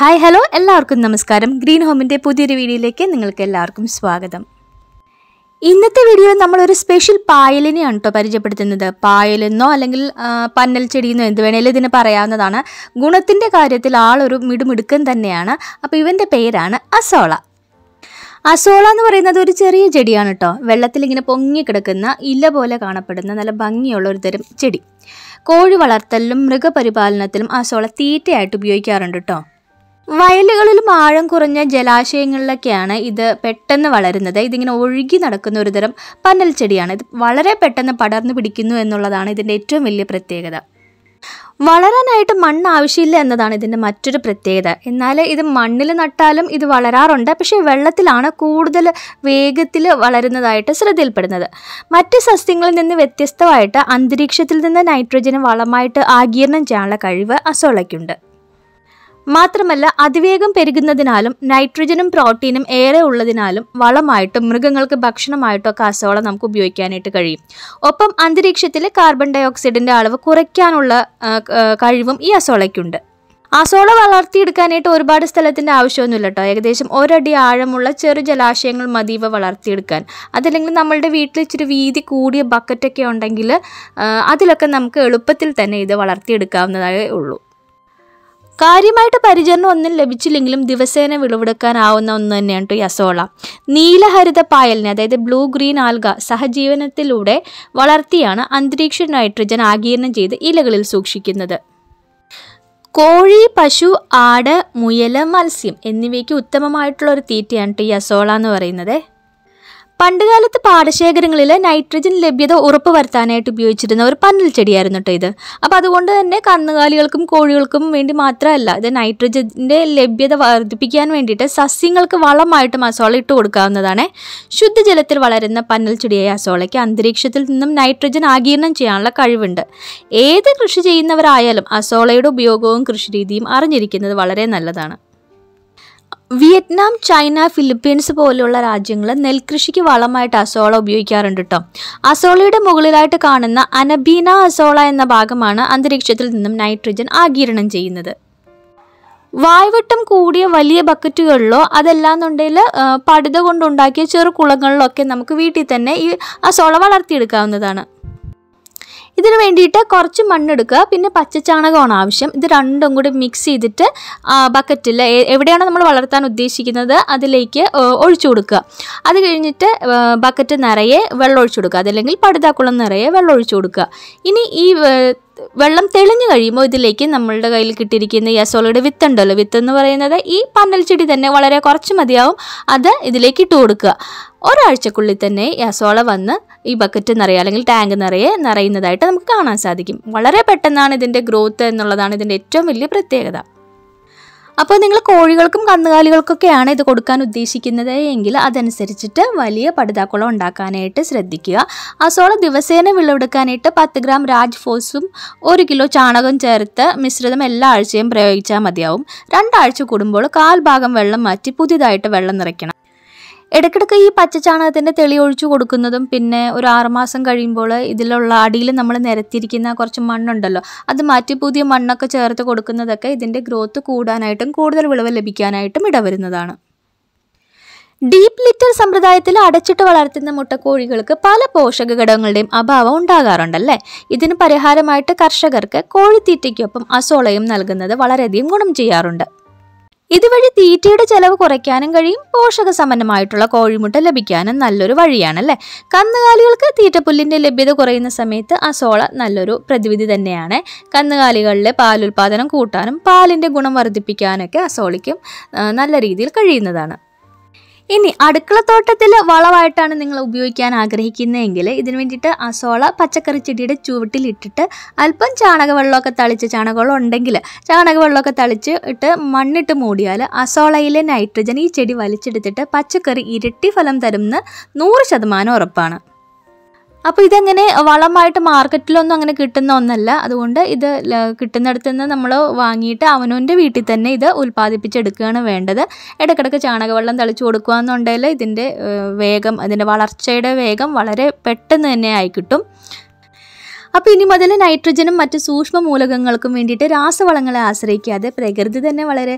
hi hello എല്ലാവർക്കും നമസ്കാരം green ഹോമിൻ്റെ പുതിയൊരു വീഡിയോയിലേക്ക് നിങ്ങൾക്ക് എല്ലാവർക്കും സ്വാഗതം ഇന്നത്തെ വീഡിയോ നമ്മളൊരു സ്പെഷ്യൽ പായലിനെയാണ് കേട്ടോ പരിചയപ്പെടുത്തുന്നത് പായലെന്നോ അല്ലെങ്കിൽ പന്നൽ ചെടിയെന്നോ എന്ത് വേണേലും ഇതിന് പറയാവുന്നതാണ് ഗുണത്തിൻ്റെ കാര്യത്തിൽ ആളൊരു മിടുമിടുക്കൻ തന്നെയാണ് അപ്പോൾ ഇവൻ്റെ പേരാണ് അസോള അസോള എന്ന് പറയുന്നത് ഒരു ചെറിയ ചെടിയാണ് കേട്ടോ വെള്ളത്തിൽ ഇങ്ങനെ പൊങ്ങിക്കിടക്കുന്ന ഇല പോലെ കാണപ്പെടുന്ന നല്ല ഭംഗിയുള്ള ഒരു തരം ചെടി കോഴി വളർത്തലിലും മൃഗപരിപാലനത്തിലും അസോള തീറ്റയായിട്ട് ഉപയോഗിക്കാറുണ്ട് കേട്ടോ വയലുകളിലും ആഴം കുറഞ്ഞ ജലാശയങ്ങളിലൊക്കെയാണ് ഇത് പെട്ടെന്ന് വളരുന്നത് ഇതിങ്ങനെ ഒഴുകി നടക്കുന്ന ഒരു തരം പന്നൽ ചെടിയാണ് ഇത് വളരെ പെട്ടെന്ന് പടർന്നു പിടിക്കുന്നു എന്നുള്ളതാണ് ഇതിൻ്റെ ഏറ്റവും വലിയ പ്രത്യേകത വളരാനായിട്ട് മണ്ണ് ആവശ്യമില്ല എന്നതാണ് ഇതിൻ്റെ മറ്റൊരു പ്രത്യേകത എന്നാൽ ഇത് മണ്ണിൽ നട്ടാലും ഇത് വളരാറുണ്ട് പക്ഷേ വെള്ളത്തിലാണ് കൂടുതൽ വേഗത്തിൽ വളരുന്നതായിട്ട് ശ്രദ്ധയിൽപ്പെടുന്നത് മറ്റ് സസ്യങ്ങളിൽ നിന്ന് വ്യത്യസ്തമായിട്ട് അന്തരീക്ഷത്തിൽ നിന്ന് നൈട്രജന് വളമായിട്ട് ആഗീരണം ചെയ്യാനുള്ള കഴിവ് അസോളയ്ക്കുണ്ട് മാത്രമല്ല അതിവേഗം പെരുകുന്നതിനാലും നൈട്രജനും പ്രോട്ടീനും ഏറെ ഉള്ളതിനാലും വളമായിട്ടും മൃഗങ്ങൾക്ക് ഭക്ഷണമായിട്ടോ കാസോള നമുക്ക് ഉപയോഗിക്കാനായിട്ട് കഴിയും ഒപ്പം അന്തരീക്ഷത്തിൽ കാർബൺ ഡയോക്സൈഡിൻ്റെ അളവ് കുറയ്ക്കാനുള്ള കഴിവും ഈ അസോളയ്ക്കുണ്ട് അസോള വളർത്തിയെടുക്കാനായിട്ട് ഒരുപാട് സ്ഥലത്തിൻ്റെ ആവശ്യമൊന്നുമില്ല കേട്ടോ ഏകദേശം ഒരടി ആഴമുള്ള ചെറു ജലാശയങ്ങൾ മതി ഇവ വളർത്തിയെടുക്കാൻ അതല്ലെങ്കിൽ നമ്മളുടെ വീട്ടിൽ ഇച്ചിരി വീതി കൂടിയ ബക്കറ്റൊക്കെ ഉണ്ടെങ്കിൽ അതിലൊക്കെ നമുക്ക് എളുപ്പത്തിൽ തന്നെ ഇത് വളർത്തിയെടുക്കാവുന്നതായേ ഉള്ളൂ കാര്യമായിട്ട് പരിചരണം ഒന്നും ലഭിച്ചില്ലെങ്കിലും ദിവസേന വിളവെടുക്കാനാവുന്ന ഒന്ന് തന്നെയാണ് കേട്ടോ ഈ അസോള നീലഹരിത പായലിനെ അതായത് ബ്ലൂ ഗ്രീൻ ആൽഗ സഹജീവനത്തിലൂടെ വളർത്തിയാണ് അന്തരീക്ഷ നൈട്രജൻ ആഗീരണം ചെയ്ത് ഇലകളിൽ സൂക്ഷിക്കുന്നത് കോഴി പശു ആട് മുയൽ മത്സ്യം എന്നിവയ്ക്ക് ഉത്തമമായിട്ടുള്ള ഒരു തീറ്റയാണ് ഈ അസോള എന്ന് പറയുന്നത് പണ്ടുകാലത്ത് പാടശേഖരങ്ങളിൽ നൈട്രജൻ ലഭ്യത ഉറപ്പ് വരുത്താനായിട്ട് ഉപയോഗിച്ചിരുന്ന ഒരു പന്നൽ ചെടിയായിരുന്നു കേട്ടോ ഇത് അപ്പോൾ അതുകൊണ്ട് തന്നെ കന്നുകാലികൾക്കും കോഴികൾക്കും വേണ്ടി മാത്രമല്ല ഇത് നൈട്രജൻ്റെ ലഭ്യത വർദ്ധിപ്പിക്കാൻ വേണ്ടിയിട്ട് സസ്യങ്ങൾക്ക് വളമായിട്ടും അസോള ഇട്ട് കൊടുക്കാവുന്നതാണ് ശുദ്ധജലത്തിൽ വളരുന്ന പന്നൽ ചെടിയായ അസോളയ്ക്ക് അന്തരീക്ഷത്തിൽ നിന്നും നൈട്രജൻ ആകിരണം ചെയ്യാനുള്ള കഴിവുണ്ട് ഏത് കൃഷി ചെയ്യുന്നവരായാലും അസോളയുടെ ഉപയോഗവും കൃഷിരീതിയും അറിഞ്ഞിരിക്കുന്നത് വളരെ നല്ലതാണ് വിയറ്റ്നാം ചൈന ഫിലിപ്പീൻസ് പോലെയുള്ള രാജ്യങ്ങൾ നെൽകൃഷിക്ക് വളമായിട്ട് അസോള ഉപയോഗിക്കാറുണ്ട് കേട്ടോ അസോളയുടെ മുകളിലായിട്ട് കാണുന്ന അനബീന അസോള എന്ന ഭാഗമാണ് അന്തരീക്ഷത്തിൽ നിന്നും നൈട്രജൻ ആഗിരണം ചെയ്യുന്നത് വായ്വട്ടം കൂടിയ വലിയ ബക്കറ്റുകളിലോ അതല്ലാന്നുണ്ടെങ്കിൽ പടുത കൊണ്ടുണ്ടാക്കിയ ചെറു കുളങ്ങളിലോ ഒക്കെ നമുക്ക് വീട്ടിൽ തന്നെ ഈ അസോള വളർത്തിയെടുക്കാവുന്നതാണ് ഇതിന് വേണ്ടിയിട്ട് കുറച്ച് മണ്ണെടുക്കുക പിന്നെ പച്ചച്ചാണകമാണ് ആവശ്യം ഇത് രണ്ടും കൂടി മിക്സ് ചെയ്തിട്ട് ബക്കറ്റിൽ എവിടെയാണോ നമ്മൾ വളർത്താൻ ഉദ്ദേശിക്കുന്നത് അതിലേക്ക് ഒഴിച്ചു കൊടുക്കുക അത് കഴിഞ്ഞിട്ട് ബക്കറ്റ് നിറയെ വെള്ളം ഒഴിച്ചു കൊടുക്കുക അതല്ലെങ്കിൽ പടുതാക്കുളം നിറയെ വെള്ളം ഒഴിച്ചു കൊടുക്കുക ഇനി ഈ വെള്ളം തെളിഞ്ഞു കഴിയുമ്പോൾ ഇതിലേക്ക് നമ്മളുടെ കയ്യിൽ കിട്ടിയിരിക്കുന്ന യസോളയുടെ വിത്തുണ്ടല്ലോ വിത്ത് എന്ന് പറയുന്നത് ഈ പന്നൽ ചെടി തന്നെ വളരെ കുറച്ച് മതിയാവും അത് ഇതിലേക്ക് ഇട്ട് കൊടുക്കുക ഒരാഴ്ചക്കുള്ളിൽ തന്നെ യസോള വന്ന് ഈ ബക്കറ്റ് നിറയെ അല്ലെങ്കിൽ ടാങ്ക് നിറയെ നിറയുന്നതായിട്ട് നമുക്ക് കാണാൻ സാധിക്കും വളരെ പെട്ടെന്നാണ് ഇതിൻ്റെ ഗ്രോത്ത് എന്നുള്ളതാണ് ഇതിൻ്റെ ഏറ്റവും വലിയ പ്രത്യേകത അപ്പോൾ നിങ്ങൾ കോഴികൾക്കും കന്നുകാലികൾക്കൊക്കെയാണ് ഇത് കൊടുക്കാൻ ഉദ്ദേശിക്കുന്നത് എങ്കിൽ അതനുസരിച്ചിട്ട് വലിയ പടുതാക്കുളം ഉണ്ടാക്കാനായിട്ട് ശ്രദ്ധിക്കുക അസോള ദിവസേന വിളവെടുക്കാനായിട്ട് പത്ത് ഗ്രാം രാജ് ഫോസും ഒരു കിലോ ചാണകം ചേർത്ത് മിശ്രിതം എല്ലാ ആഴ്ചയും പ്രയോഗിച്ചാൽ മതിയാവും രണ്ടാഴ്ച കൂടുമ്പോൾ കാൽ ഭാഗം വെള്ളം മാറ്റി പുതിയതായിട്ട് വെള്ളം നിറയ്ക്കണം ഇടയ്ക്കിടയ്ക്ക് ഈ പച്ചച്ചാണകത്തിൻ്റെ തെളി ഒഴിച്ചു കൊടുക്കുന്നതും പിന്നെ ഒരു ആറുമാസം കഴിയുമ്പോൾ ഇതിലുള്ള അടിയിൽ നമ്മൾ നിരത്തിയിരിക്കുന്ന കുറച്ച് മണ്ണുണ്ടല്ലോ അത് മാറ്റി പുതിയ മണ്ണൊക്കെ ചേർത്ത് കൊടുക്കുന്നതൊക്കെ ഇതിൻ്റെ ഗ്രോത്ത് കൂടാനായിട്ടും കൂടുതൽ വിളവ് ലഭിക്കാനായിട്ടും ഇടവരുന്നതാണ് ഡീപ്പ് ലിറ്റർ സമ്പ്രദായത്തിൽ അടച്ചിട്ട് വളർത്തുന്ന മുട്ടക്കോഴികൾക്ക് പല പോഷക ഘടകങ്ങളുടെയും അഭാവം ഉണ്ടാകാറുണ്ടല്ലേ ഇതിന് പരിഹാരമായിട്ട് കർഷകർക്ക് കോഴിത്തീറ്റയ്ക്കൊപ്പം അസോളയും നൽകുന്നത് വളരെയധികം ഗുണം ചെയ്യാറുണ്ട് ഇതുവഴി തീറ്റയുടെ ചെലവ് കുറയ്ക്കാനും കഴിയും പോഷക സമ്പന്നമായിട്ടുള്ള കോഴിമുട്ട ലഭിക്കാനും നല്ലൊരു വഴിയാണല്ലേ കന്നുകാലികൾക്ക് തീറ്റപ്പുല്ലിൻ്റെ ലഭ്യത കുറയുന്ന സമയത്ത് ആ സോള നല്ലൊരു പ്രതിവിധി തന്നെയാണ് കന്നുകാലികളിലെ പാലുൽപാദനം കൂട്ടാനും പാലിൻ്റെ ഗുണം വർദ്ധിപ്പിക്കാനൊക്കെ അസോളയ്ക്കും നല്ല രീതിയിൽ കഴിയുന്നതാണ് ഇനി അടുക്കളത്തോട്ടത്തിൽ വളമായിട്ടാണ് നിങ്ങൾ ഉപയോഗിക്കാൻ ആഗ്രഹിക്കുന്നതെങ്കിൽ ഇതിന് വേണ്ടിയിട്ട് അസോള പച്ചക്കറി ചെടിയുടെ ചുവട്ടിൽ ഇട്ടിട്ട് അല്പം ചാണകവെള്ളമൊക്കെ തളിച്ച് ചാണകവെള്ളം ഉണ്ടെങ്കിൽ ചാണകവെള്ളമൊക്കെ തളിച്ച് ഇട്ട് മണ്ണിട്ട് മൂടിയാൽ അസോളയിലെ നൈട്രജൻ ഈ ചെടി വലിച്ചെടുത്തിട്ട് പച്ചക്കറി ഇരട്ടി ഫലം തരുമെന്ന് നൂറ് ശതമാനം ഉറപ്പാണ് അപ്പോൾ ഇതങ്ങനെ വളമായിട്ട് മാർക്കറ്റിലൊന്നും അങ്ങനെ കിട്ടുന്ന ഒന്നല്ല അതുകൊണ്ട് ഇത് കിട്ടുന്നിടത്ത് നിന്ന് നമ്മൾ വാങ്ങിയിട്ട് അവനവൻ്റെ വീട്ടിൽ തന്നെ ഇത് ഉൽപ്പാദിപ്പിച്ചെടുക്കുകയാണ് വേണ്ടത് ഇടയ്ക്കിടയ്ക്ക് ചാണകവെള്ളം തളിച്ചു കൊടുക്കുക എന്നുണ്ടെങ്കിൽ ഇതിൻ്റെ വേഗം അതിൻ്റെ വളർച്ചയുടെ വേഗം വളരെ പെട്ടെന്ന് തന്നെ ആയിക്കിട്ടും അപ്പോൾ ഇനി മുതൽ നൈട്രജനും മറ്റ് സൂക്ഷ്മ മൂലകങ്ങൾക്കും വേണ്ടിയിട്ട് രാസവളങ്ങളെ ആശ്രയിക്കാതെ പ്രകൃതി തന്നെ വളരെ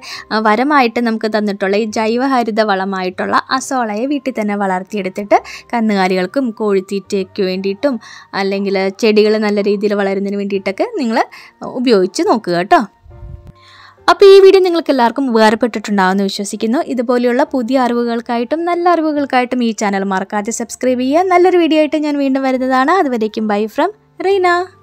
വരമായിട്ട് നമുക്ക് തന്നിട്ടുള്ള ഈ ജൈവഹരിത വളമായിട്ടുള്ള അസോളയെ വീട്ടിൽ തന്നെ വളർത്തിയെടുത്തിട്ട് കന്നുകാലികൾക്കും കോഴിത്തീറ്റയ്ക്ക് വേണ്ടിയിട്ടും അല്ലെങ്കിൽ ചെടികൾ നല്ല രീതിയിൽ വളരുന്നതിന് വേണ്ടിയിട്ടൊക്കെ നിങ്ങൾ ഉപയോഗിച്ച് നോക്കുക കേട്ടോ അപ്പോൾ ഈ വീഡിയോ നിങ്ങൾക്ക് എല്ലാവർക്കും ഉപകാരപ്പെട്ടിട്ടുണ്ടാവുമെന്ന് വിശ്വസിക്കുന്നു ഇതുപോലെയുള്ള പുതിയ അറിവുകൾക്കായിട്ടും നല്ല അറിവുകൾക്കായിട്ടും ഈ ചാനൽ മറക്കാതെ സബ്സ്ക്രൈബ് ചെയ്യുക നല്ലൊരു വീഡിയോ ആയിട്ട് ഞാൻ വീണ്ടും വരുന്നതാണ് അതുവരേക്കും ബൈ ഫ്രം రీనా